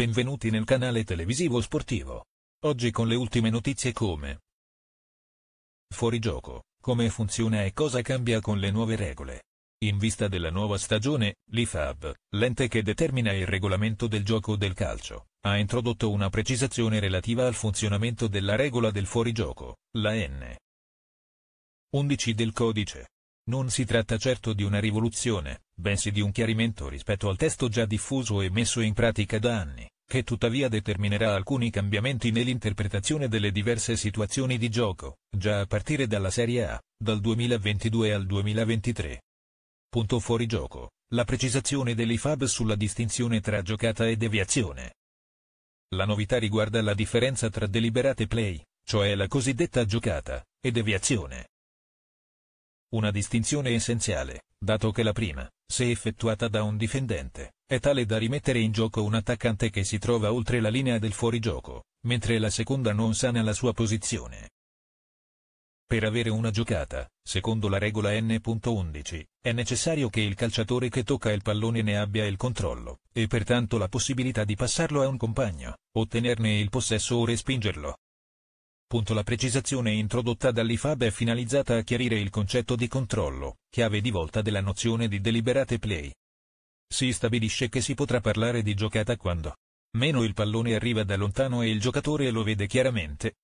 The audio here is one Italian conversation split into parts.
Benvenuti nel canale televisivo sportivo. Oggi con le ultime notizie come Fuori gioco, come funziona e cosa cambia con le nuove regole. In vista della nuova stagione, l'IFAB, l'ente che determina il regolamento del gioco del calcio, ha introdotto una precisazione relativa al funzionamento della regola del fuorigioco, la N. 11 del codice. Non si tratta certo di una rivoluzione, bensì di un chiarimento rispetto al testo già diffuso e messo in pratica da anni che tuttavia determinerà alcuni cambiamenti nell'interpretazione delle diverse situazioni di gioco, già a partire dalla Serie A, dal 2022 al 2023. Punto fuori gioco, la precisazione dell'IFAB sulla distinzione tra giocata e deviazione. La novità riguarda la differenza tra deliberate play, cioè la cosiddetta giocata, e deviazione. Una distinzione essenziale, dato che la prima, se effettuata da un difendente, è tale da rimettere in gioco un attaccante che si trova oltre la linea del fuorigioco, mentre la seconda non sa nella sua posizione. Per avere una giocata, secondo la regola N.11, è necessario che il calciatore che tocca il pallone ne abbia il controllo, e pertanto la possibilità di passarlo a un compagno, ottenerne il possesso o respingerlo. Punto la precisazione introdotta dall'IFAB è finalizzata a chiarire il concetto di controllo, chiave di volta della nozione di deliberate play. Si stabilisce che si potrà parlare di giocata quando meno il pallone arriva da lontano e il giocatore lo vede chiaramente.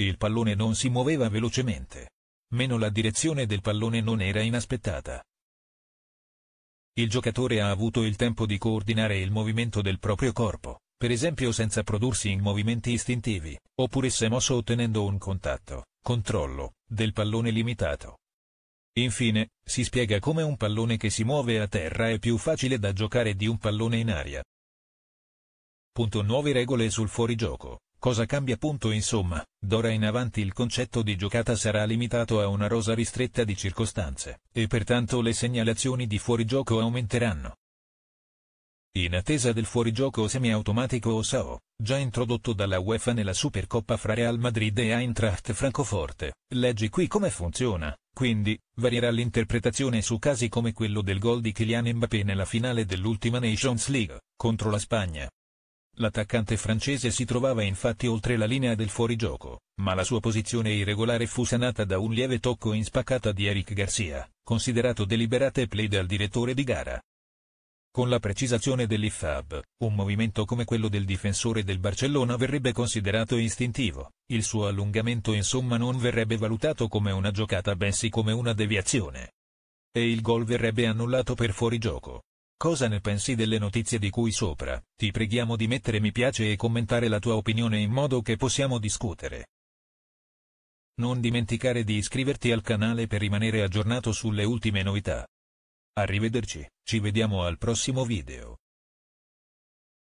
Il pallone non si muoveva velocemente. Meno la direzione del pallone non era inaspettata. Il giocatore ha avuto il tempo di coordinare il movimento del proprio corpo, per esempio senza prodursi in movimenti istintivi, oppure si è mosso ottenendo un contatto, controllo, del pallone limitato. Infine, si spiega come un pallone che si muove a terra è più facile da giocare di un pallone in aria. Punto nuove regole sul fuorigioco. Cosa cambia? Punto insomma, d'ora in avanti il concetto di giocata sarà limitato a una rosa ristretta di circostanze, e pertanto le segnalazioni di fuorigioco aumenteranno. In attesa del fuorigioco semiautomatico o SAO, già introdotto dalla UEFA nella Supercoppa fra Real Madrid e Eintracht Francoforte, leggi qui come funziona, quindi, varierà l'interpretazione su casi come quello del gol di Kylian Mbappé nella finale dell'ultima Nations League, contro la Spagna. L'attaccante francese si trovava infatti oltre la linea del fuorigioco, ma la sua posizione irregolare fu sanata da un lieve tocco in spaccata di Eric Garcia, considerato deliberate play dal direttore di gara. Con la precisazione dell'IFAB, un movimento come quello del difensore del Barcellona verrebbe considerato istintivo, il suo allungamento insomma non verrebbe valutato come una giocata bensì come una deviazione. E il gol verrebbe annullato per fuorigioco. Cosa ne pensi delle notizie di cui sopra? Ti preghiamo di mettere mi piace e commentare la tua opinione in modo che possiamo discutere. Non dimenticare di iscriverti al canale per rimanere aggiornato sulle ultime novità. Arrivederci, ci vediamo al prossimo video.